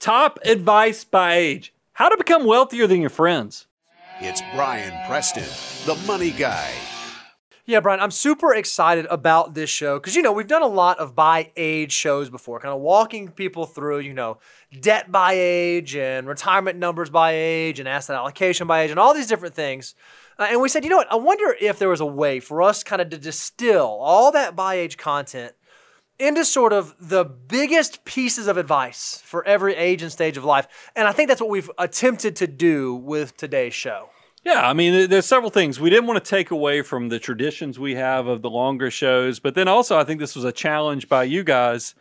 Top advice by age how to become wealthier than your friends. It's Brian Preston, the money guy. Yeah, Brian, I'm super excited about this show because, you know, we've done a lot of by age shows before, kind of walking people through, you know, debt by age and retirement numbers by age and asset allocation by age and all these different things. Uh, and we said, you know what, I wonder if there was a way for us kind of to distill all that by age content into sort of the biggest pieces of advice for every age and stage of life. And I think that's what we've attempted to do with today's show. Yeah, I mean, there's several things. We didn't want to take away from the traditions we have of the longer shows, but then also I think this was a challenge by you guys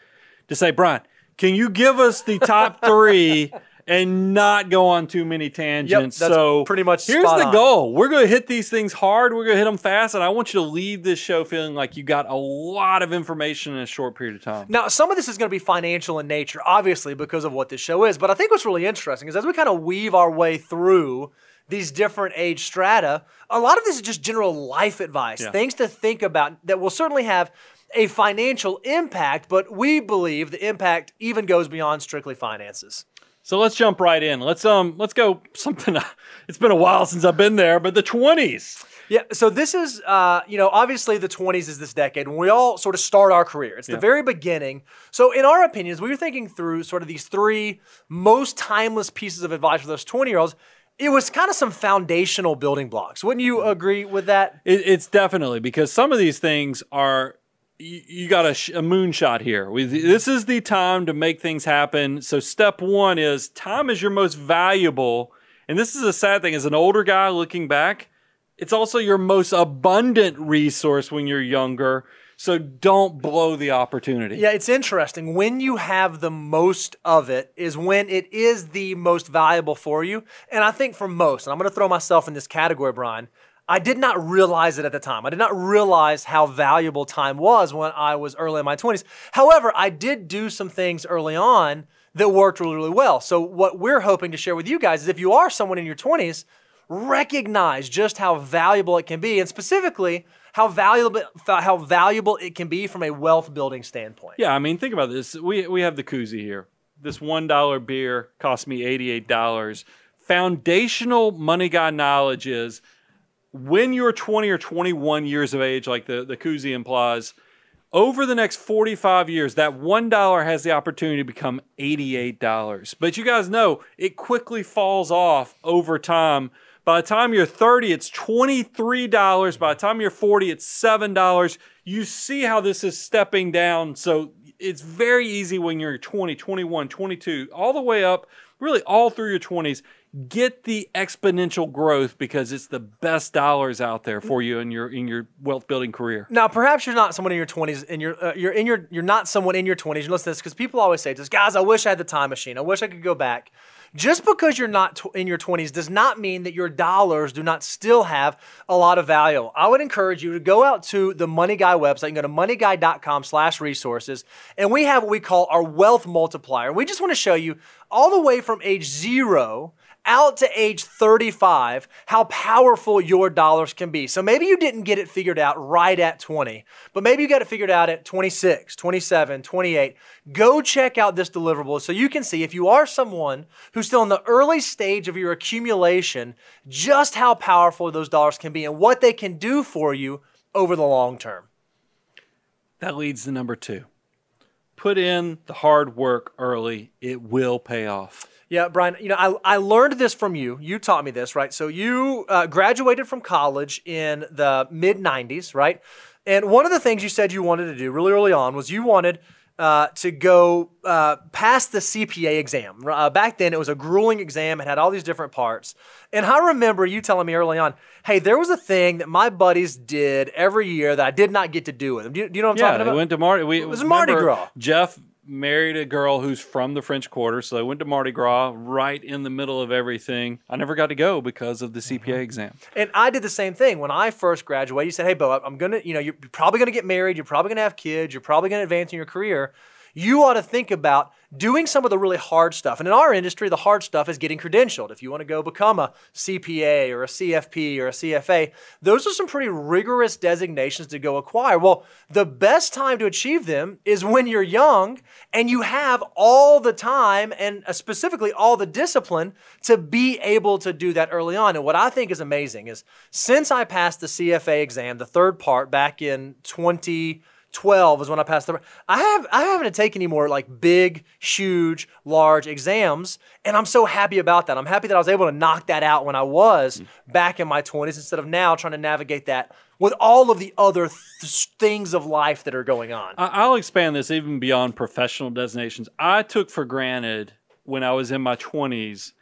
to say, Brian, can you give us the top three and not go on too many tangents. Yep, so pretty much here's the on. goal. We're going to hit these things hard. We're going to hit them fast, and I want you to leave this show feeling like you got a lot of information in a short period of time. Now, some of this is going to be financial in nature, obviously, because of what this show is. But I think what's really interesting is as we kind of weave our way through these different age strata, a lot of this is just general life advice, yeah. things to think about that will certainly have a financial impact, but we believe the impact even goes beyond strictly finances. So let's jump right in. Let's um let's go something. Uh, it's been a while since I've been there, but the 20s. Yeah, so this is, uh, you know, obviously the 20s is this decade when we all sort of start our career. It's the very beginning. So, in our opinions, we were thinking through sort of these three most timeless pieces of advice for those 20 year olds. It was kind of some foundational building blocks. Wouldn't you agree with that? It, it's definitely because some of these things are you, got a, sh- a moonshot here. We, this is the time to make things happen. So step one is time is your most valuable. And this is a sad thing as an older guy looking back, it's also your most abundant resource when you're younger. So don't blow the opportunity. Yeah, it's interesting. When you have the most of it is when it is the most valuable for you. And I think for most, and I'm going to throw myself in this category, Brian, I did not realize it at the time. I did not realize how valuable time was when I was early in my 20s. However, I did do some things early on that worked really, really well. So, what we're hoping to share with you guys is if you are someone in your 20s, recognize just how valuable it can be, and specifically, how valuable how valuable it can be from a wealth building standpoint. Yeah, I mean, think about this. We we have the koozie here. This one dollar beer cost me eighty eight dollars. Foundational money guy knowledge is when you're 20 or 21 years of age, like the, the koozie implies, over the next 45 years, that $1 has the opportunity to become $88. But you guys know it quickly falls off over time. By the time you're 30, it's $23. By the time you're 40, it's $7. You see how this is stepping down. So it's very easy when you're 20, 21, 22, all the way up, really all through your 20s get the exponential growth because it's the best dollars out there for you in your in your wealth building career. Now, perhaps you're not someone in your 20s, and you're uh, you're in your you're not someone in your 20s. And listen to this because people always say this, guys. I wish I had the time machine. I wish I could go back. Just because you're not tw- in your 20s does not mean that your dollars do not still have a lot of value. I would encourage you to go out to the Money Guy website and go to moneyguy.com slash resources. And we have what we call our wealth multiplier. We just want to show you all the way from age zero out to age 35 how powerful your dollars can be. So maybe you didn't get it figured out right at 20, but maybe you got it figured out at 26, 27, 28. Go check out this deliverable so you can see if you are someone who's still in the early stage of your accumulation, just how powerful those dollars can be and what they can do for you over the long term. That leads to number two. Put in the hard work early, it will pay off. Yeah, Brian, you know, I, I learned this from you. You taught me this, right? So you uh, graduated from college in the mid 90s, right? And one of the things you said you wanted to do really early on was you wanted uh, to go uh, pass the CPA exam. Uh, back then, it was a grueling exam. It had all these different parts. And I remember you telling me early on, hey, there was a thing that my buddies did every year that I did not get to do with them. Do you, do you know what I'm yeah, talking about? Yeah, we went to Mardi. We, it was Mardi Gras. Jeff married a girl who's from the French Quarter, so I went to Mardi Gras right in the middle of everything. I never got to go because of the CPA mm-hmm. exam. And I did the same thing when I first graduated. You said, "Hey, Bo, I'm gonna, you know, you're probably gonna get married. You're probably gonna have kids. You're probably gonna advance in your career. You ought to think about doing some of the really hard stuff. And in our industry, the hard stuff is getting credentialed. If you want to go become a CPA or a CFP or a CFA, those are some pretty rigorous designations to go acquire. Well, the best time to achieve them is when you're young and you have all the time and uh, specifically all the discipline to be able to do that early on. And what I think is amazing is since I passed the CFA exam, the third part back in 20 12 is when I passed the I have I haven't to take any more like big, huge, large exams and I'm so happy about that. I'm happy that I was able to knock that out when I was mm. back in my 20s instead of now trying to navigate that with all of the other th- things of life that are going on. I- will expand this even beyond professional designations. I took for granted when I was in my 20s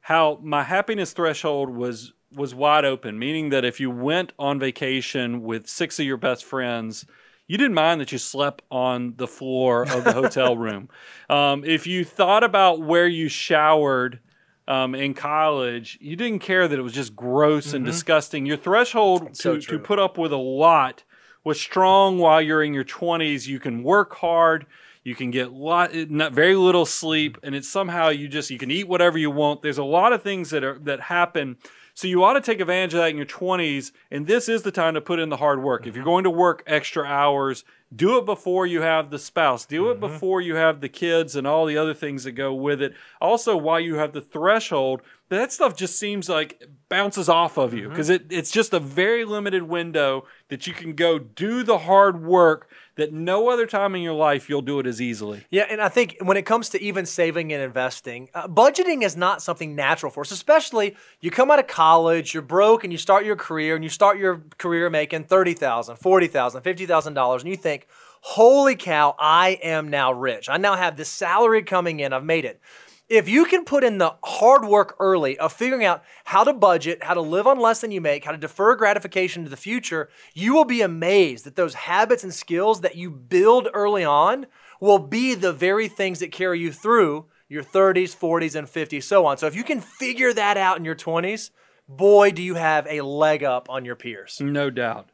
how my happiness threshold was was wide open, meaning that if you went on vacation with six of your best friends, you didn't mind that you slept on the floor of the hotel room. Um, if you thought about where you showered um, in college, you didn't care that it was just gross and mm-hmm. disgusting. Your threshold So to, put up with a lot was strong while you're in your 20s. You can work hard. You can get lot, not very little sleep, mm-hmm. and it's somehow you just you can eat whatever you want. There's a lot of things that are that happen so you ought to take advantage of that in your 20s. And this is the time to put in the hard work. Mm-hmm. If you're mm-hmm. going to work extra hours, do it before you have the spouse. Do mm-hmm. it before you have the kids and all the other things that go with it. Also, while you have the threshold, that stuff just seems like bounces off of you because mm-hmm. it, it's just a very limited window that you can go do the hard work that no other time in your life you'll do it as easily. Yeah, and I think when it comes to even saving and investing, uh, budgeting is not something natural for us, especially you come out of college, you're broke and you start your career and you start your career making 30,000, 40,000, 50,000 dollars and you think, "Holy cow, I am now rich. I now have this salary coming in. I've made it." If you can put in the hard work early of figuring out how to budget, how to live on less than you make, how to defer gratification to the future, you will be amazed that those habits and skills that you build early on will be the very things that carry you through your 30s, 40s, and 50s, so on. So if you can figure that out in your 20s, boy, do you have a leg up on your peers. No doubt.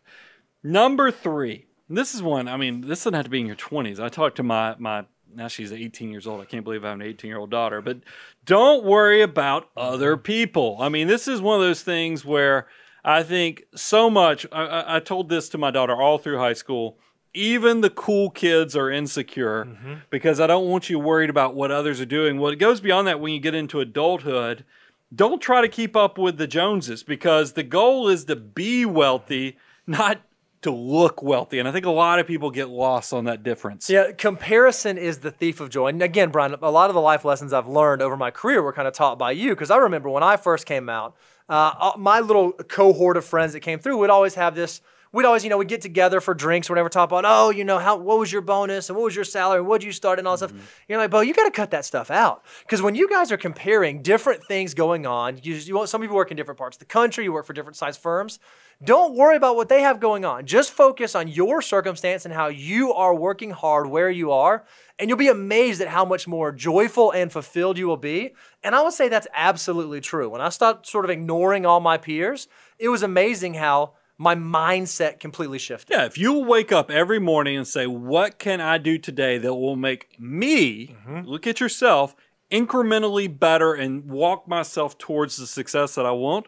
Number three, this is one, I mean, this doesn't have to be in your 20s. I talked to my, my now she's 18 years old. I can't believe I have an 18 year old daughter. But don't worry about other mm-hmm. people. I mean, this is one of those things where I think so much. I, I told this to my daughter all through high school. Even the cool kids are insecure mm-hmm. because I don't want you worried about what others are doing. Well, it goes beyond that when you get into adulthood. Don't try to keep up with the Joneses because the goal is to be wealthy, not to look wealthy. And I think a lot of people get lost on that difference. Yeah, comparison is the thief of joy. And again, Brian, a lot of the life lessons I've learned over my career were kind of taught by you because I remember when I first came out, uh, uh, my little cohort of friends that came through would always have this. We'd always, you know, we'd get together for drinks or whatever, talk about, oh, you know, how what was your bonus and what was your salary and what did you start and all that mm-hmm. stuff. You're like, Bo, you got to cut that stuff out because when you guys are comparing different things going on, you, you some people work in different parts of the country, you work for different size firms don't worry about what they have going on. Just focus on your circumstance and how you are working hard where you are, and you'll be amazed at how much more joyful and fulfilled you will be. And I would say that's absolutely true. When I stopped sort of ignoring all my peers, it was amazing how my mindset completely shifted. Yeah, if you wake up every morning and say, What can I do today that will make me mm-hmm. look at yourself incrementally better and walk myself towards the success that I want?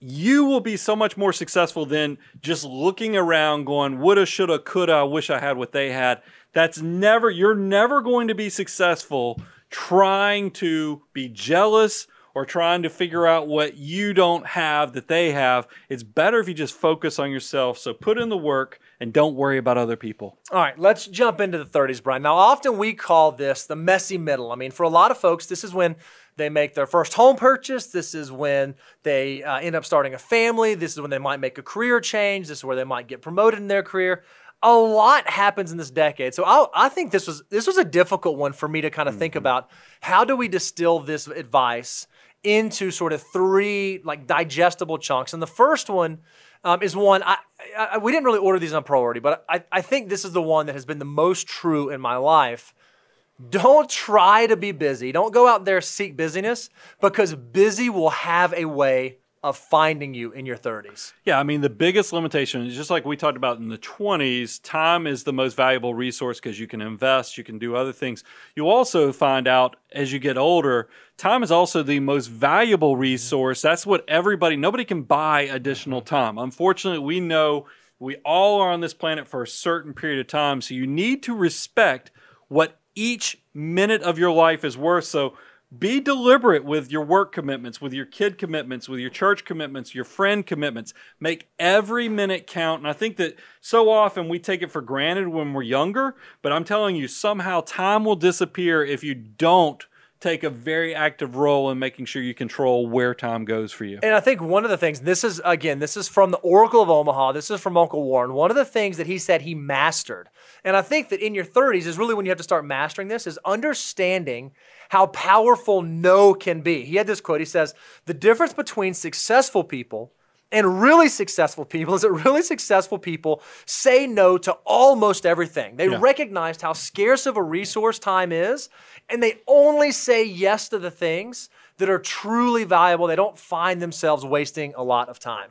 you will be so much more successful than just looking around going woulda shoulda coulda wish i had what they had that's never you're never going to be successful trying to be jealous or trying to figure out what you don't have that they have it's better if you just focus on yourself so put in the work and don't worry about other people all right let's jump into the 30s brian now often we call this the messy middle i mean for a lot of folks this is when they make their first home purchase. This is when they uh, end up starting a family. This is when they might make a career change. This is where they might get promoted in their career. A lot happens in this decade. So I, I think this was this was a difficult one for me to kind of mm-hmm. think about. How do we distill this advice into sort of three like digestible chunks? And the first one um, is one I, I, we didn't really order these on priority, but I, I think this is the one that has been the most true in my life don't try to be busy. Don't go out there seek busyness because busy will have a way of finding you in your 30s. Yeah, I mean, the biggest limitation is just like we talked about in the 20s, time is the most valuable resource because you can invest, you can do other things. You also find out as you get older, time is also the most valuable resource. That's what everybody, nobody can buy additional time. Unfortunately, we know we all are on this planet for a certain period of time. So you need to respect what each minute of your life is worth. So be deliberate with your work commitments, with your kid commitments, with your church commitments, your friend commitments. Make every minute count. And I think that so often we take it for granted when we're younger, but I'm telling you, somehow time will disappear if you don't take a very active role in making sure you control where time goes for you. And I think one of the things, this is again, this is from the Oracle of Omaha, this is from Uncle Warren. One of the things that he said he mastered and I think that in your 30s is really when you have to start mastering this is understanding how powerful no can be. He had this quote. He says, "The difference between successful people and really successful people is that really successful people say no to almost everything. They yeah. recognized how scarce of a resource time is, and they only say yes to the things that are truly valuable. They don't find themselves wasting a lot of time.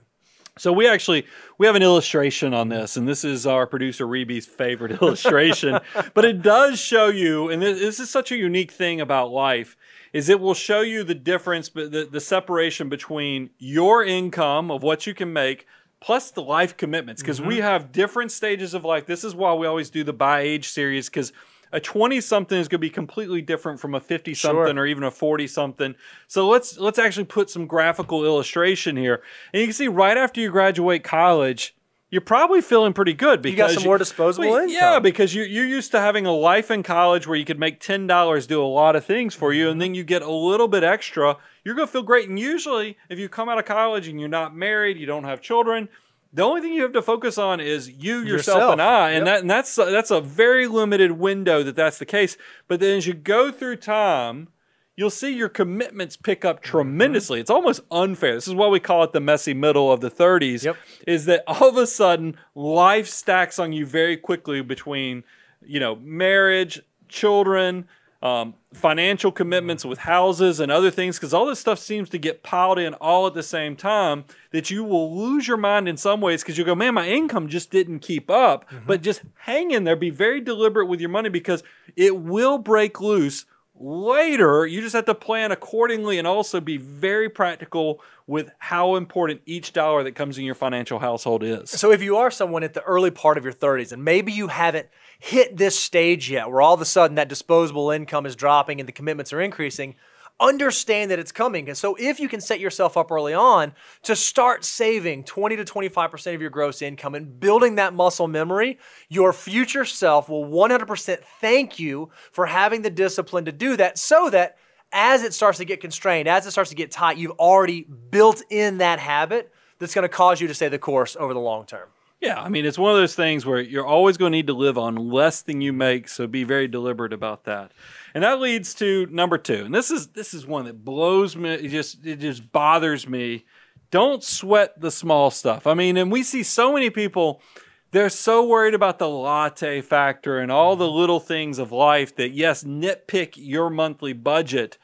So we actually we have an illustration on this, and this is our producer Rebe's favorite illustration. but it does show you, and this, this, is such a unique thing about life, is it will show you the difference, the, the separation between your income of what you can make plus the life commitments, because mm-hmm. we have different stages of life. This is why we always do the by age series, because a 20 something is going to be completely different from a 50 something sure. or even a 40 something. So let's let's actually put some graphical illustration here. And you can see right after you graduate college, you're probably feeling pretty good because you got some you, more disposable well, income. Yeah, because you you're used to having a life in college where you could make ten dollars do a lot of things for you, and then you get a little bit extra. You're gonna feel great. And usually, if you come out of college and you're not married, you don't have children, the only thing you have to focus on is you yourself, yourself. and I, and yep. that and that's that's a very limited window that that's the case. But then as you go through time, you'll see your commitments pick up mm-hmm. tremendously. Mm-hmm. It's almost unfair. This is why we call it the messy middle of the 30s. Yep. Is that all of a sudden life stacks on you very quickly between you know marriage, children, um, financial commitments with houses and other things, because all this stuff seems to get piled in all at the same time that you will lose your mind in some ways because you'll go, man, my income just didn't keep up. Mm-hmm. But just hang in there, be very deliberate with your money because it will break loose later. You just have to plan accordingly and also be very practical with how important each dollar that comes in your financial household is. So if you are someone at the early part of your 30s and maybe you haven't hit this stage yet where all of a sudden that disposable income is dropping and the commitments are increasing, understand that it's coming. And so if you can set yourself up early on to start saving 20 to 25% of your gross income and building that muscle memory, your future self will 100% thank you for having the discipline to do that so that as it starts to get constrained, as it starts to get tight, you've already built in that habit that's going to cause you to stay the course over the long term. Yeah, I mean, it's one of those things where you're always going to need to live on less than you make, so be very deliberate about that. And that leads to number 2. And this is this is one that blows me it just it just bothers me. Don't sweat the small stuff. I mean, and we see so many people they're so worried about the latte factor and all the little things of life that yes, nitpick your monthly budget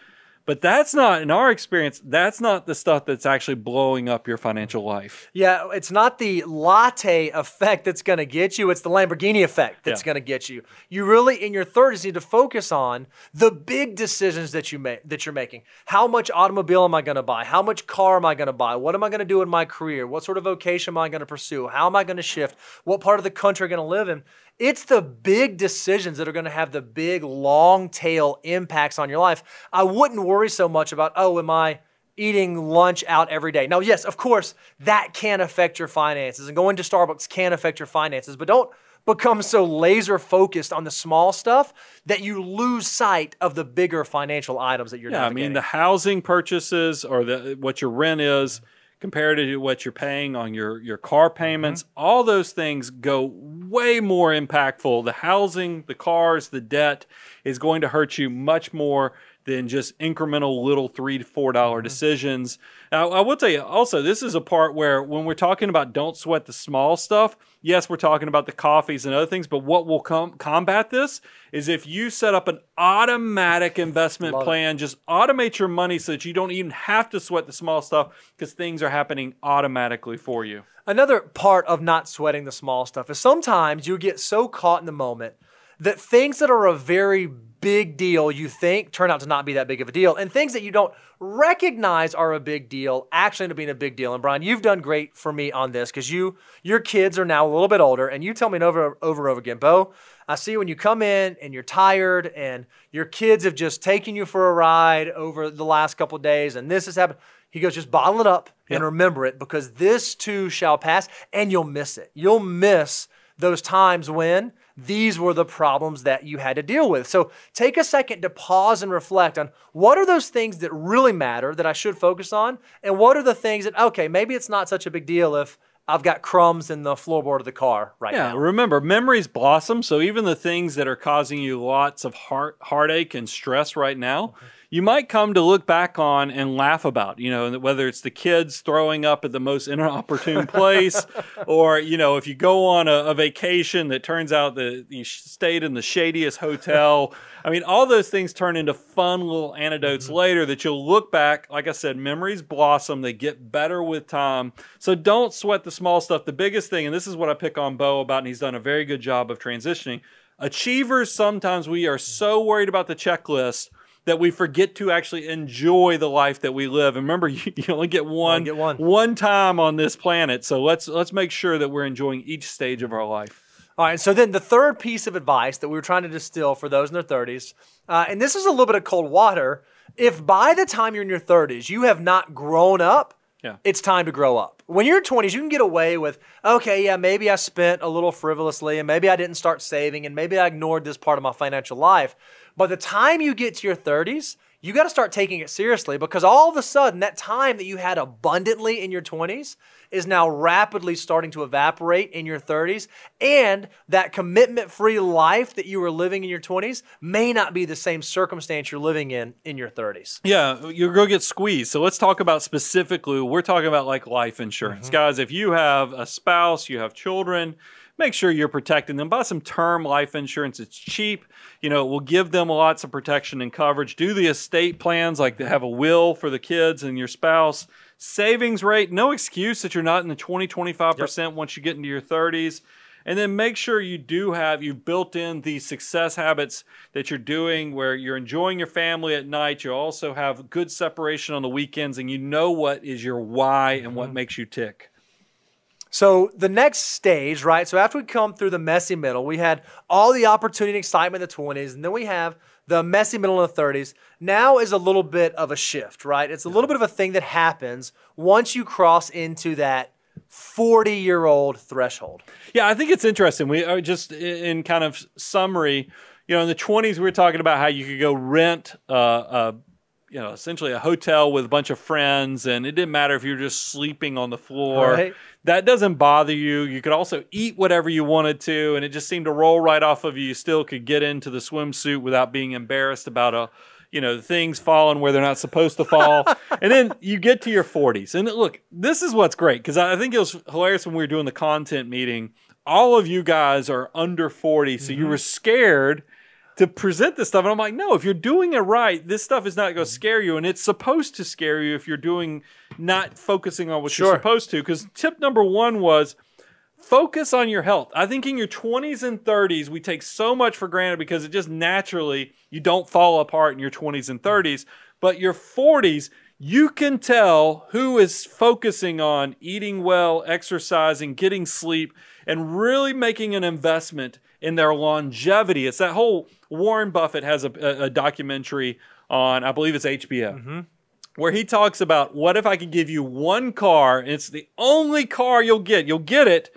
but that's not, in our experience, that's not the stuff that's actually blowing up your financial life. Yeah, it's not the latte effect that's going to get you. It's the Lamborghini effect that's yeah. going to get you. You really, in your 30s, need to focus on the big decisions that you make that you're making. How much automobile am I going to buy? How much car am I going to buy? What am I going to do in my career? What sort of vocation am I going to pursue? How am I going to shift? What part of the country am I going to live in? It's the big decisions that are going to have the big long tail impacts on your life. I wouldn't worry so much about, oh, am I eating lunch out every day. Now, yes, of course, that can affect your finances, and going to Starbucks can affect your finances, but don't become so laser focused on the small stuff that you lose sight of the bigger financial items that you're. Yeah, I mean the housing purchases or the what your rent is compared to what you're paying on your, your car payments. Mm-hmm. All those things go way more impactful. The housing, the cars, the debt is going to hurt you much more than just incremental little three to four dollar mm-hmm. decisions. Now, I will tell you also, this is a part where when we're talking about don't sweat the small stuff, yes, we're talking about the coffees and other things, but what will com- combat this is if you set up an automatic investment Love plan, it. just automate your money so that you don't even have to sweat the small stuff because things are happening automatically for you. Another part of not sweating the small stuff is sometimes you get so caught in the moment that things that are a very big deal you think turn out to not be that big of a deal, and things that you don't recognize are a big deal actually end up being a big deal. And Brian, you've done great for me on this because you your kids are now a little bit older, and you tell me over over over again, Bo. I see when you come in and you're tired, and your kids have just taken you for a ride over the last couple days, and this has happened. He goes, just bottle it up yep. and remember it because this too shall pass, and you'll miss it. You'll miss those times when these were the problems that you had to deal with. So take a second to pause and reflect on what are those things that really matter that I should focus on? And what are the things that, okay, maybe it's not such a big deal if I've got crumbs in the floorboard of the car right yeah, now. remember, memories blossom. So even the things that are causing you lots of heart, heartache and stress right now, okay you might come to look back on and laugh about. You know, whether it's the kids throwing up at the most inopportune place, or you know, if you go on a, a vacation that turns out that you stayed in the shadiest hotel. I mean, all those things turn into fun little anecdotes mm-hmm. later that you'll look back. Like I said, memories blossom; they get better with time. So don't sweat the small stuff. The biggest thing, and this is what I pick on Bo about, and he's done a very good job of transitioning. Achievers, sometimes we are so worried about the checklist that we forget to actually enjoy the life that we live. And remember, you, you only get one, get one one time on this planet, so let's let's make sure that we're enjoying each stage of our life. All right, so then the third piece of advice that we were trying to distill for those in their 30s, uh, and this is a little bit of cold water. If by the time you're in your 30s, you have not grown up, yeah. it's time to grow up. When you're in 20s, you can get away with, okay, yeah, maybe I spent a little frivolously, and maybe I didn't start saving, and maybe I ignored this part of my financial life. By the time you get to your 30s, you got to start taking it seriously because all of a sudden that time that you had abundantly in your 20s is now rapidly starting to evaporate in your 30s and that commitment free life that you were living in your 20s may not be the same circumstance you're living in in your 30s yeah you're going to get squeezed so let's talk about specifically we're talking about like life insurance mm-hmm. guys if you have a spouse you have children make sure you're protecting them. Buy some term life insurance. It's cheap. You know, it will give them lots of protection and coverage. Do the estate plans, like they have a will for the kids and your spouse. Savings rate, no excuse that you're not in the 20, 25% yep. once you get into your 30s. And then make sure you do have, you've built in the success habits that you're doing where you're enjoying your family at night. You also have good separation on the weekends and you know what is your why and what mm-hmm. makes you tick. So the next stage, right? So after we come through the messy middle, we had all the opportunity and excitement in the 20s, and then we have the messy middle in the 30s. Now is a little bit of a shift, right? It's a little bit of a thing that happens once you cross into that 40 year old threshold. Yeah, I think it's interesting. We are uh, just in kind of summary, you know, in the 20s, we were talking about how you could go rent uh, a you know, essentially a hotel with a bunch of friends, and it didn't matter if you were just sleeping on the floor. Right. That doesn't bother you. You could also eat whatever you wanted to, and it just seemed to roll right off of you. You still could get into the swimsuit without being embarrassed about a uh, you know things falling where they're not supposed to fall and then you get to your 40s and look this is what's great because i think it was hilarious when we were doing the content meeting all of you guys are under 40 so mm-hmm. you were scared to present this stuff. And I'm like, no, if you're doing it right, this stuff is not going to mm-hmm. scare you. And it's supposed to scare you if you're doing not focusing on what sure. you're supposed to. Because tip number one was focus on your health. I think in your 20s and 30s, we take so much for granted because it just naturally, you don't fall apart in your 20s and 30s. Mm-hmm. But your 40s, you can tell who is focusing on eating well, exercising, getting sleep, and really making an investment in their longevity. It's that whole Warren Buffett has a, a, a documentary on, I believe it's HBO. Mm-hmm where he talks about what if I could give you one car and it's the only car you'll get. You'll get it,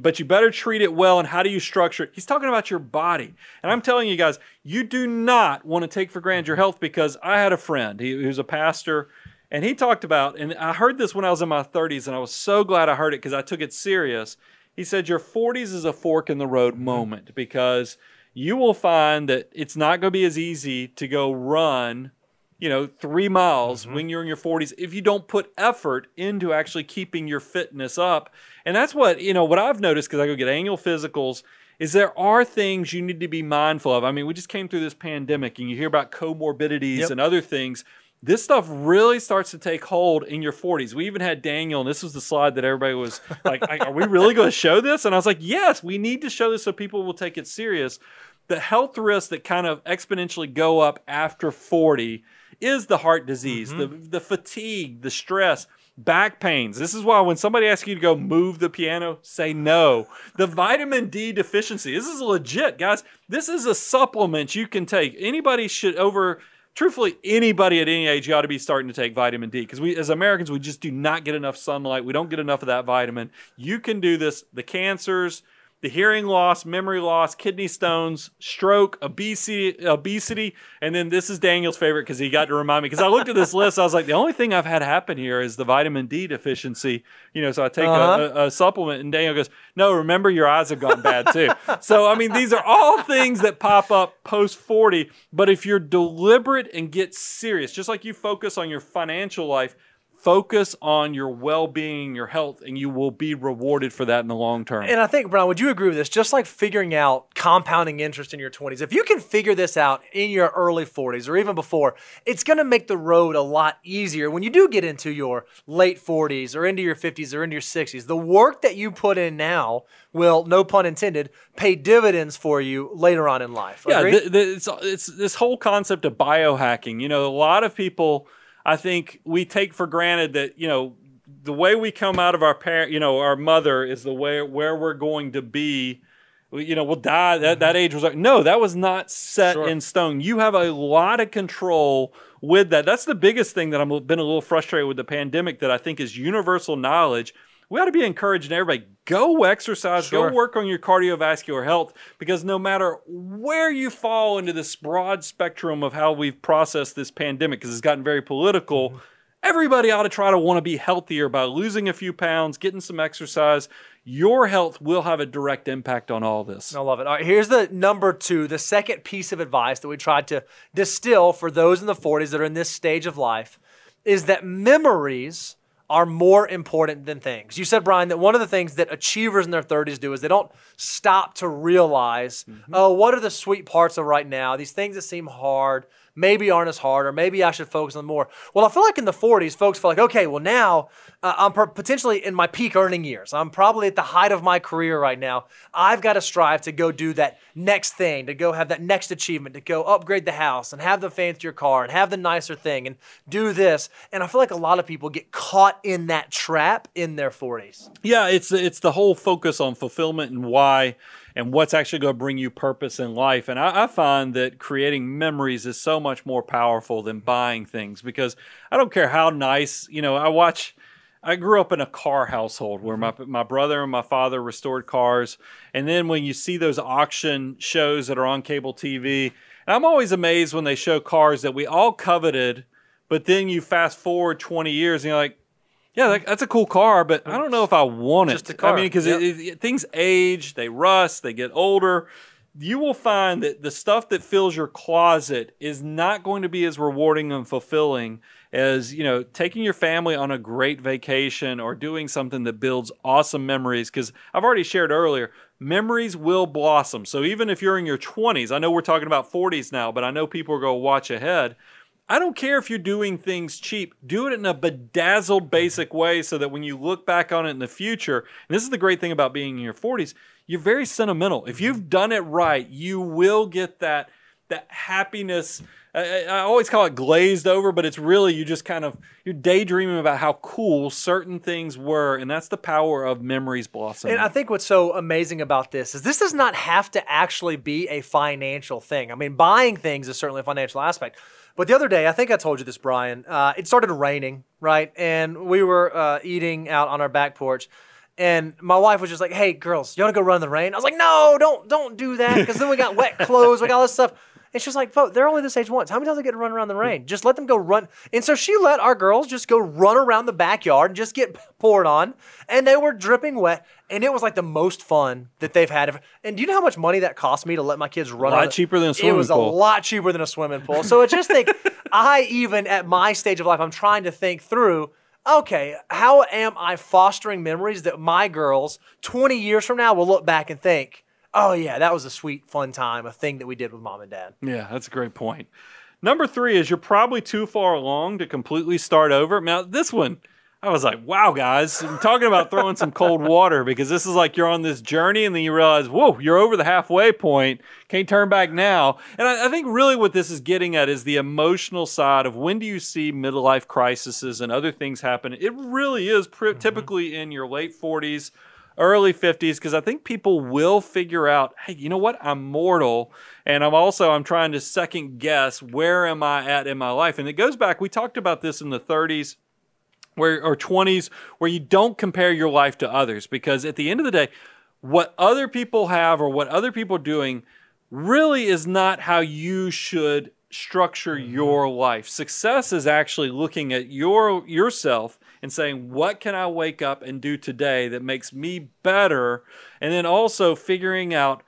but you better treat it well. And how do you structure it? He's talking about your body. And I'm telling you guys, you do not want to take for granted your mm-hmm. health because I had a friend he, who's a pastor and he talked about, and I heard this when I was in my 30s and I was so glad I heard it because I took it serious. He said, Your 40s is a fork in the road mm-hmm. moment because you will find that it's not going to be as easy to go run, you know, three miles mm-hmm. when you're in your 40s if you don't put effort into actually keeping your fitness up. And that's what, you know, what I've noticed because I go get annual physicals is there are things you need to be mindful of. I mean, we just came through this pandemic and you hear about comorbidities yep. and other things this stuff really starts to take hold in your 40s. We even had Daniel, and this was the slide that everybody was like, Are we really going to show this? And I was like, Yes, we need to show this so people will take it serious. The health risks that kind of exponentially go up after 40 is the heart disease, mm-hmm. the, the fatigue, the stress back pains. This is why when somebody asks you to go move the piano, say no. The vitamin D deficiency. This is legit, guys. This is a supplement you can take. Anybody should over truthfully, anybody at any age ought to be starting to take vitamin D because we, as Americans, we just do not get enough sunlight. We don't get enough of that vitamin. You can do this. The cancers, the hearing loss, memory loss, kidney stones, stroke, obesity, obesity, and then this is Daniel's favorite because he got to remind me. Because I looked at this list, I was like, the only thing I've had happen here is the vitamin D deficiency. You know, so I take uh-huh. a, a, a, supplement, and Daniel goes, "No, remember your eyes have gone bad too." so I mean, these are all things that pop up post forty. But if you're deliberate and get serious, just like you focus on your financial life focus on your well-being your health and you will be rewarded for that in the long term and i think brian would you agree with this just like figuring out compounding interest in your 20s if you can figure this out in your early 40s or even before it's going to make the road a lot easier when you do get into your late 40s or into your 50s or into your 60s the work that you put in now will no pun intended pay dividends for you later on in life yeah it's, it's this whole concept of biohacking you know a lot of people I think we take for granted that you know the way we come out of our parent, you know, our mother is the way where we're going to be. You know, we'll die. That, that age was like, no, that was not set sure. in stone. You have a lot of control with that. That's the biggest thing that I've been a little frustrated with the pandemic that I think is universal knowledge we ought to be encouraging everybody go exercise, sure. go work on your cardiovascular health because no matter where you fall into this broad spectrum of how we've processed this pandemic, because it's gotten very political. Mm-hmm. Everybody ought to try to want to be healthier by losing a few pounds, getting some exercise. Your health will have a direct impact on all this. I love it. All right, here's the number two, the second piece of advice that we tried to distill for those in the 40s that are in this stage of life is that memories are more important than things. You said, Brian, that one of the things that achievers in their 30s do is they don't stop to realize, mm-hmm. oh, what are the sweet parts of right now? These things that seem hard, maybe aren't as hard, or maybe I should focus on more. Well, I feel like in the 40s, folks feel like, okay, well, now uh, I'm per- potentially in my peak earning years. I'm probably at the height of my career right now. I've got to strive to go do that next thing, to go have that next achievement, to go upgrade the house and have the fancier car and have the nicer thing and do this. And I feel like a lot of people get caught in that trap in their 40s. Yeah, it's it's the whole focus on fulfillment and why and what's actually going to bring you purpose in life. And I, I find that creating memories is so much more powerful than buying things because I don't care how nice, you know, I watch. I grew up in a car household where mm-hmm. my my brother and my father restored cars, and then when you see those auction shows that are on cable TV, and I'm always amazed when they show cars that we all coveted, but then you fast forward 20 years and you're like, yeah, that, that's a cool car, but I don't know if I want Just it. A car. I mean, because yep. things age, they rust, they get older. You will find that the stuff that fills your closet is not going to be as rewarding and fulfilling as you know taking your family on a great vacation or doing something that builds awesome memories because i've already shared earlier memories will blossom so even if you're in your 20s i know we're talking about 40s now but i know people are going to watch ahead I don't care if you're doing things cheap. Do it in a bedazzled, basic way so that when you look back on it in the future, and this is the great thing about being in your 40s, you're very sentimental. If mm-hmm. you've done it right, you will get that that happiness. I, I always call it glazed over, but it's really you just kind of you're daydreaming about how cool certain things were, and that's the power of memories blossoming. And I think what's so amazing about this is this does not have to actually be a financial thing. I mean, buying things is certainly a financial aspect but the other day, I think I told you this, Brian. Uh, it started raining, right? And we were uh, eating out on our back porch, and my wife was just like, "Hey, girls, you want to go run in the rain?" I was like, "No, don't, don't do that, because then we got wet clothes, we got all this stuff." It's just like, folks, they're only this age once. How many times they get to run around the rain? Just let them go run. And so she let our girls just go run around the backyard and just get poured on. And they were dripping wet. And it was like the most fun that they've had. And do you know how much money that cost me to let my kids run? A lot cheaper than a swimming pool. It was pool. a lot cheaper than a swimming pool. So I just think, I even at my stage of life, I'm trying to think through okay, how am I fostering memories that my girls 20 years from now will look back and think, oh yeah, that was a sweet, fun time, a thing that we did with mom and dad. Yeah, that's a great point. Number three is you're probably too far along to completely start over. Now, this one, I was like, wow, guys, I'm talking about throwing some cold water because this is like you're on this journey and then you realize, whoa, you're over the halfway point. Can't turn back now. And I, I, think really what this is getting at is the emotional side of when do you see midlife crises and other things happen. It really is pr- mm-hmm. typically in your late 40s, early 50s because i think people will figure out hey you know what i'm mortal and i'm also i'm trying to second guess where am i at in my life and it goes back we talked about this in the 30s where or 20s where you don't compare your life to others because at the end of the day what other people have or what other people are doing really is not how you should structure mm-hmm. your life. Success is actually looking at your yourself and saying, what can I wake up and do today that makes me better? And then also figuring out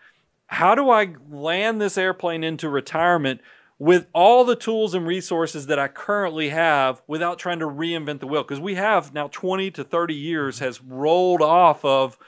how do I land this airplane into retirement with all the tools and resources that I currently have without trying to reinvent the wheel? Because we have now 20 to 30 years mm-hmm. has rolled off of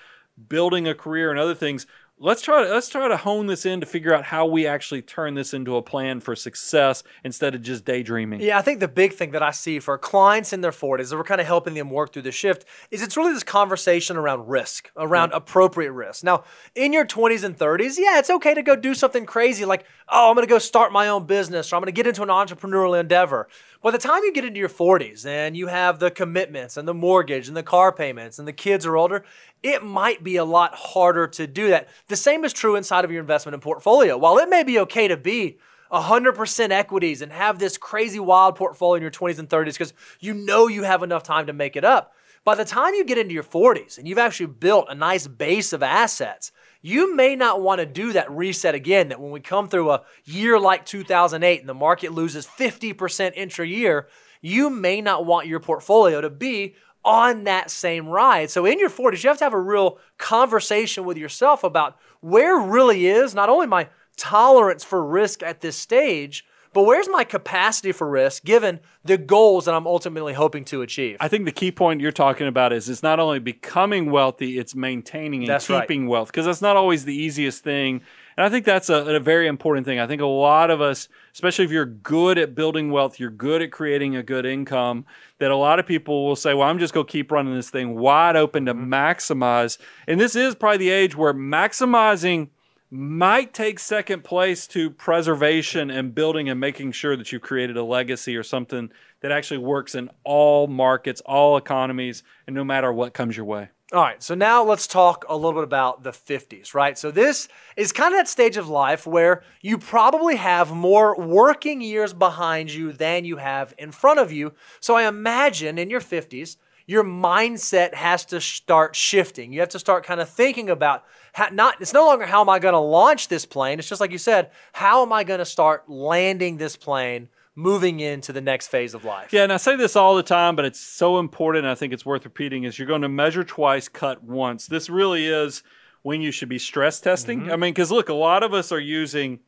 building a career and other things let's try to let's try to hone this in to figure out how we actually turn this into a plan for success instead of just daydreaming. Yeah, I think the big thing that I see for clients in their 40s that we're kind of helping them work through the shift is it's really this conversation around risk, around mm-hmm. appropriate risk. Now, in your 20s and 30s, yeah, it's okay to go do something crazy like, oh, I'm going to go start my own business or I'm going to get into an entrepreneurial endeavor. By the time you get into your 40s and you have the commitments and the mortgage and the car payments and the kids are older, it might be a lot harder to do that. The same is true inside of your investment and portfolio. While it may be okay to be 100% equities and have this crazy wild portfolio in your 20s and 30s because you know you have enough time to make it up. By the time you get into your 40s and you've actually built a nice base of assets, you may not want to do that reset again. That when we come through a year like 2008 and the market loses 50% intra year, you may not want your portfolio to be on that same ride. So in your 40s, you have to have a real conversation with yourself about where really is not only my tolerance for risk at this stage, but where's my capacity for risk given the goals that I'm ultimately hoping to achieve? I think the key point you're talking about is it's not only becoming wealthy, it's maintaining and that's keeping right. wealth because that's not always the easiest thing. And I think that's a, a, very important thing. I think a lot of us, especially if you're good at building wealth, you're good at creating a good income, that a lot of people will say, well, I'm just going to keep running this thing wide open to mm-hmm. maximize. And this is probably the age where maximizing might take second place to preservation and building and making sure that you've created a legacy or something that actually works in all markets, all economies, and no matter what comes your way. All right, so now let's talk a little bit about the 50s, right? So, this is kind of that stage of life where you probably have more working years behind you than you have in front of you. So, I imagine in your 50s, your mindset has to start shifting. You have to start kind of thinking about how, not it's no longer how am I going to launch this plane? It's just like you said, how am I going to start landing this plane? moving into the next phase of life. Yeah, and I say this all the time, but it's so important I think it's worth repeating is you're going to measure twice, cut once. This really is when you should be stress testing. Mm-hmm. I mean, cuz look, a lot of us are using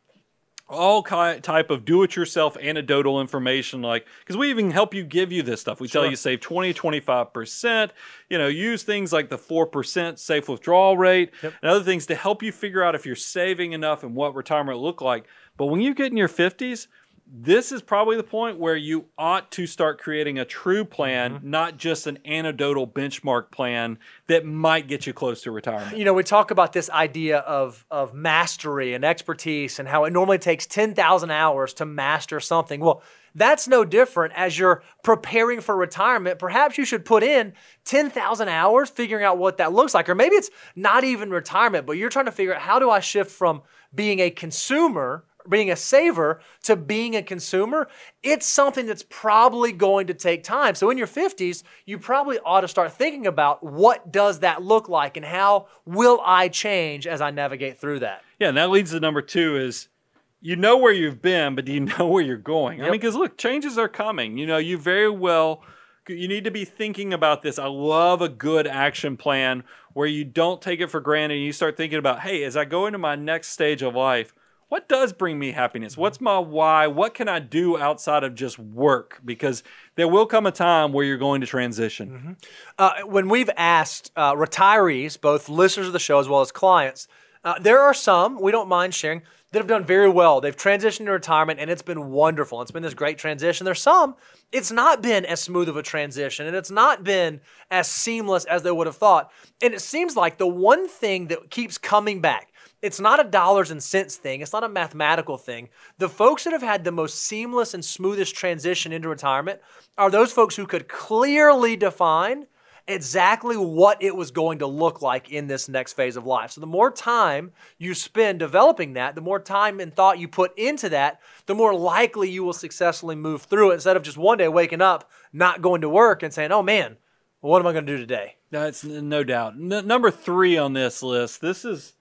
all type of do-it-yourself anecdotal information like because we even help you give you this stuff we sure. tell you save 20 25% you know use things like the 4% safe withdrawal rate yep. and other things to help you figure out if you're saving enough and what retirement look like but when you get in your 50s this is probably the point where you ought to start creating a true plan, mm-hmm. not just an anecdotal benchmark plan that might get you close to retirement. You know, we talk about this idea of of mastery and expertise and how it normally takes 10,000 hours to master something. Well, that's no different as you're preparing for retirement. Perhaps you should put in 10,000 hours figuring out what that looks like or maybe it's not even retirement, but you're trying to figure out how do I shift from being a consumer being a saver to being a consumer, it's something that's probably going to take time. So in your 50s, you probably ought to start thinking about what does that look like and how will I change as I navigate through that. Yeah, and that leads to number 2 is you know where you've been, but do you know where you're going? Yep. I mean, because look, changes are coming. You know, you very well you need to be thinking about this. I love a good action plan where you don't take it for granted. And you start thinking about, hey, as I go into my next stage of life, what does bring me happiness? What's my why? What can I do outside of just work? Because there will come a time where you're going to transition. Mm-hmm. Uh, when we've asked uh, retirees, both listeners of the show as well as clients, uh, there are some we don't mind sharing that have done very well. They've transitioned to retirement and it's been wonderful. It's been this great transition. There's some, it's not been as smooth of a transition and it's not been as seamless as they would have thought. And it seems like the one thing that keeps coming back it's not a dollars and cents thing. It's not a mathematical thing. The folks that have had the most seamless and smoothest transition into retirement are those folks who could clearly define exactly what it was going to look like in this next phase of life. So, the more time you spend developing that, the more time and thought you put into that, the more likely you will successfully move through it instead of just one day waking up, not going to work, and saying, oh man, what am I going to do today? That's no doubt. N- number three on this list. This is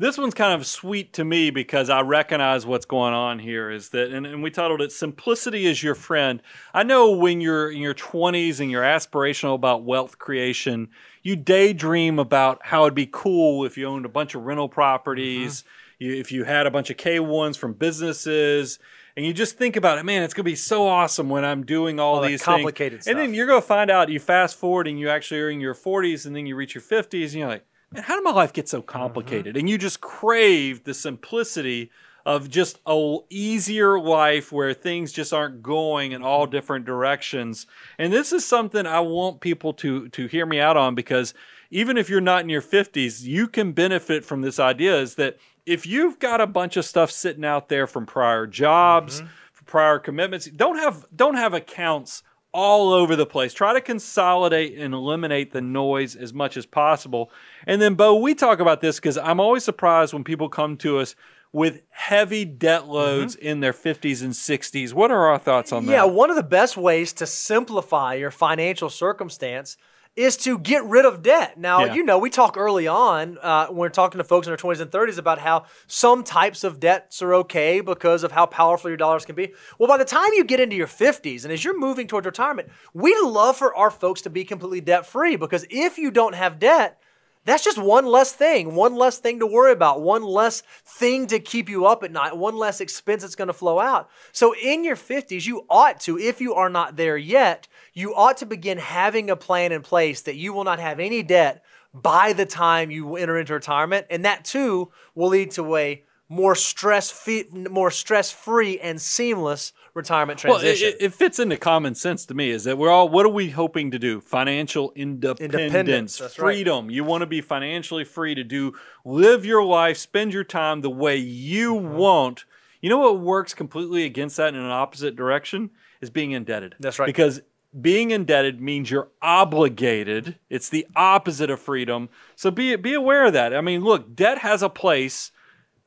this one's kind of sweet to me because I recognize what's going on here is that, and, and we titled it "Simplicity is Your Friend." I know when you're in your 20s and you're aspirational about wealth creation, you daydream about how it'd be cool if you owned a bunch of rental properties, mm-hmm. you, if you had a bunch of K ones from businesses, and you just think about it, man, it's gonna be so awesome when I'm doing all, all these complicated things. stuff. And then you're gonna find out you fast forward and you actually are in your 40s, and then you reach your 50s, and you're like, man, how did my life get so mm-hmm. complicated? Mm-hmm. And you just crave the simplicity of just a easier life where things just aren't going in all different directions. And this is something I want people to to hear me out on because even if you're not in your 50s, you can benefit from this idea is that if you've got a bunch of stuff sitting out there from prior jobs, mm-hmm. prior commitments, don't have don't have accounts all over the place. Try to consolidate and eliminate the noise as much as possible. And then, Bo, we talk about this because I'm always surprised when people come to us with heavy debt loads mm-hmm. in their 50s and 60s. What are our thoughts on yeah, that? Yeah, one of the best ways to simplify your financial circumstance is to get rid of debt. Now, yeah. you know, we talk early on uh, when we're talking to folks in their 20s and 30s about how some types of debts are okay because of how powerful your dollars can be. Well, by the time you get into your 50s and as you're moving towards retirement, we love for our folks to be completely debt free because if you don't have debt, that's just one less thing, one less thing to worry about, one less thing to keep you up at night, one less expense that's going to flow out. So in your 50s, you ought to, if you are not there yet, you ought to begin having a plan in place that you will not have any debt by the time you enter into retirement. And that too will lead to a more stress, more stress-free and seamless retirement transition. Well, it, it, fits into common sense to me is that we're all, what are we hoping to do? Financial independence, independence freedom. Right. You want to be financially free to do, live your life, spend your time the way you mm-hmm. want. You know what works completely against that in an opposite direction? Is being indebted. That's right. Because being indebted means you're obligated. It's the opposite of freedom. So be be aware of that. I mean, look, debt has a place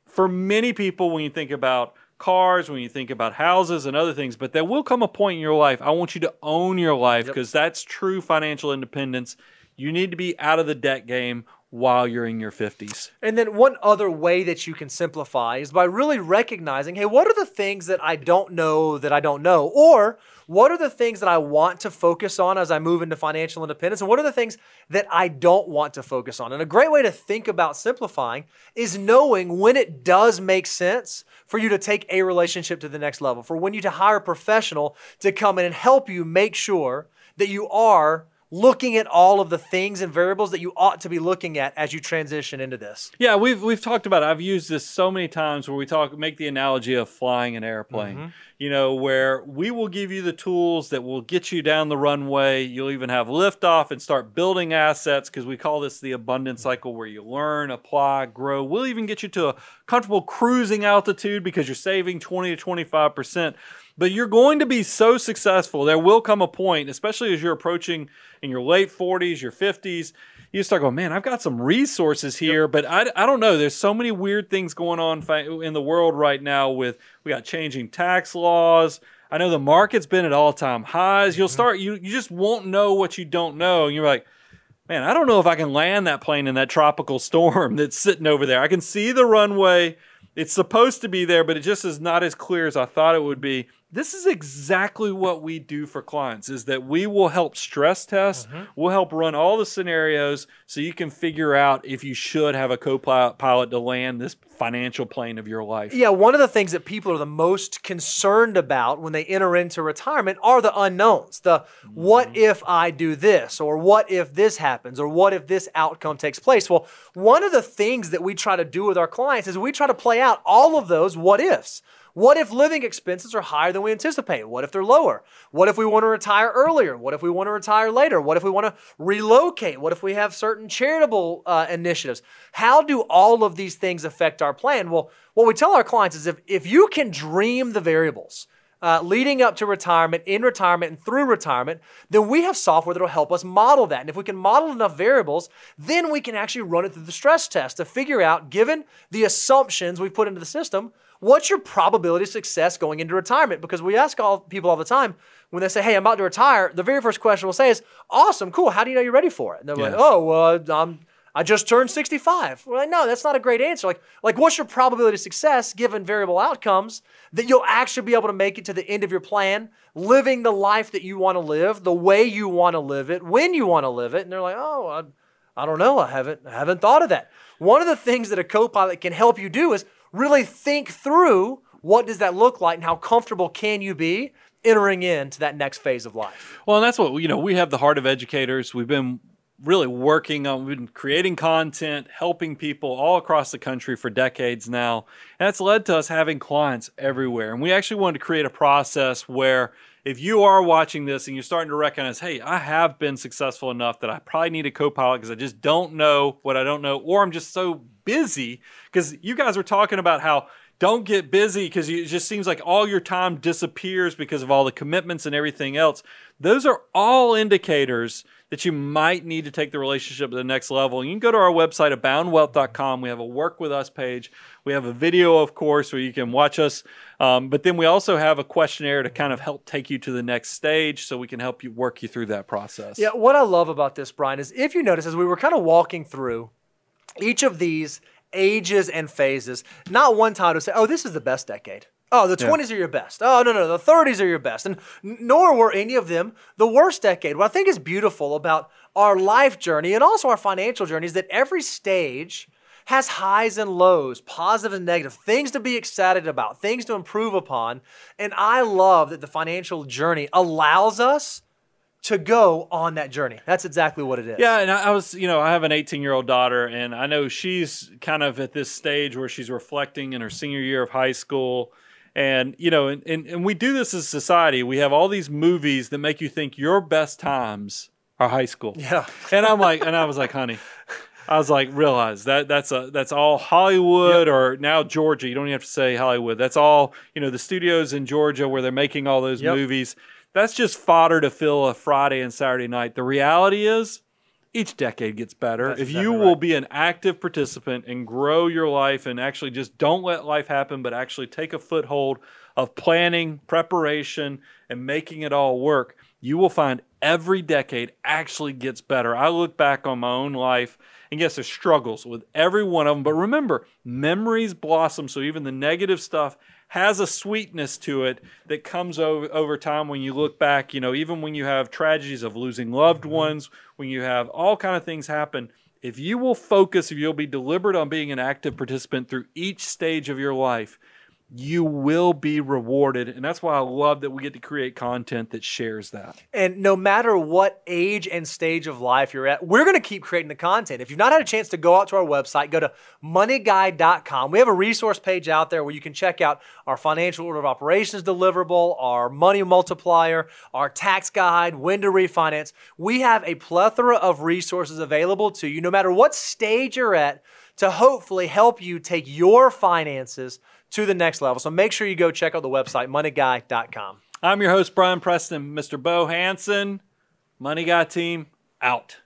for many people when you think about cars, when you think about houses and other things, but there will come a point in your life. I want you to own your life because yep. that's true financial independence. You need to be out of the debt game while you're in your 50s. And then one other way that you can simplify is by really recognizing, hey, what are the things that I don't know that I don't know? Or what are the things that I want to focus on as I move into financial independence? And what are the things that I don't want to focus on? And a great way to think about simplifying is knowing when it does make sense for you to take a relationship to the next level, for when you to hire a professional to come in and help you make sure that you are looking at all of the things and variables that you ought to be looking at as you transition into this. Yeah, we've we've talked about it. I've used this so many times where we talk make the analogy of flying an airplane. Mm-hmm. You know, where we will give you the tools that will get you down the runway. You'll even have liftoff and start building assets because we call this the abundance cycle where you learn, apply, grow. We'll even get you to a comfortable cruising altitude because you're saving 20 to 25 percent but you're going to be so successful. There will come a point, especially as you're approaching in your late 40s, your 50s, you start going, man, I've got some resources here, yep. but I, I don't know. There's so many weird things going on in the world right now with we got changing tax laws. I know the market's been at all time highs. You'll mm-hmm. start, you, you just won't know what you don't know. And you're like, man, I don't know if I can land that plane in that tropical storm that's sitting over there. I can see the runway. It's supposed to be there, but it just is not as clear as I thought it would be this is exactly what we do for clients is that we will help stress test mm-hmm. we'll help run all the scenarios so you can figure out if you should have a co-pilot to land this financial plane of your life yeah one of the things that people are the most concerned about when they enter into retirement are the unknowns the what mm-hmm. if i do this or what if this happens or what if this outcome takes place well one of the things that we try to do with our clients is we try to play out all of those what ifs what if living expenses are higher than we anticipate? What if they're lower? What if we want to retire earlier? What if we want to retire later? What if we want to relocate? What if we have certain charitable uh, initiatives? How do all of these things affect our plan? Well, what we tell our clients is if, if you can dream the variables, uh, leading up to retirement, in retirement, and through retirement, then we have software that will help us model that. And if we can model enough variables, then we can actually run it through the stress test to figure out, given the assumptions we've put into the system, What's your probability of success going into retirement? Because we ask all people all the time when they say, "Hey, I'm about to retire," the very first question we'll say is, "Awesome, cool. How do you know you're ready for it?" And they're yeah. like, "Oh, well, I'm." I just turned 65. Well, no, that's not a great answer. Like, like, what's your probability of success given variable outcomes that you'll actually be able to make it to the end of your plan, living the life that you want to live, the way you want to live it, when you want to live it? And they're like, oh, I, I don't know. I haven't, I haven't thought of that. One of the things that a co-pilot can help you do is really think through what does that look like and how comfortable can you be entering into that next phase of life. Well, and that's what you know, we have the heart of educators. We've been really working on we've been creating content helping people all across the country for decades now and that's led to us having clients everywhere and we actually wanted to create a process where if you are watching this and you're starting to recognize hey i have been successful enough that i probably need a co-pilot because i just don't know what i don't know or i'm just so busy because you guys were talking about how don't get busy because it just seems like all your time disappears because of all the commitments and everything else. Those are all indicators that you might need to take the relationship to the next level. You can go to our website, aboundwealth.com. We have a work with us page. We have a video, of course, where you can watch us. Um, but then we also have a questionnaire to kind of help take you to the next stage so we can help you work you through that process. Yeah, what I love about this, Brian, is if you notice, as we were kind of walking through, each of these ages and phases, not one time to say, oh, this is the best decade. Oh, the yeah. 20s are your best. Oh, no, no, the 30s are your best. And nor were any of them the worst decade. What I think is beautiful about our life journey and also our financial journey is that every stage has highs and lows, positive and negative, things to be excited about, things to improve upon. And I love that the financial journey allows us to go on that journey. That's exactly what it is. Yeah, and I, I was, you know, I have an 18 year old daughter, and I know she's kind of at this stage where she's reflecting in her senior year of high school. And, you know, and, and, and we do this as society. We have all these movies that make you think your best times are high school. Yeah. And I'm like, and I was like, honey, I was like, realize that that's a that's all Hollywood yep. or now Georgia. You don't even have to say Hollywood. That's all you know. The studios in Georgia where they're making all those yep. movies that's just fodder to fill a Friday and Saturday night. The reality is, each decade gets better. That's if exactly you will be an active participant and grow your life and actually just don't let life happen, but actually take a foothold of planning, preparation, and making it all work, you will find every decade actually gets better. I look back on my own life and yes, there's struggles with every one of them. But remember, memories blossom. So even the negative stuff has a sweetness to it that comes over, over time when you look back. You know, even when you have tragedies of losing loved mm-hmm. ones, when you have all kind of things happen, if you will focus, if you'll be deliberate on being an active participant through each stage of your life, you will be rewarded. And that's why I love that we get to create content that shares that. And no matter what age and stage of life you're at, we're going to keep creating the content. If you've not had a chance to go out to our website, go to moneyguide.com. We have a resource page out there where you can check out our financial order of operations deliverable, our money multiplier, our tax guide, when to refinance. We have a plethora of resources available to you, no matter what stage you're at, to hopefully help you take your finances to the next level. So make sure you go check out the website, moneyguy.com. I'm your host, Brian Preston, Mr. Bo Hansen, Money Guy team out.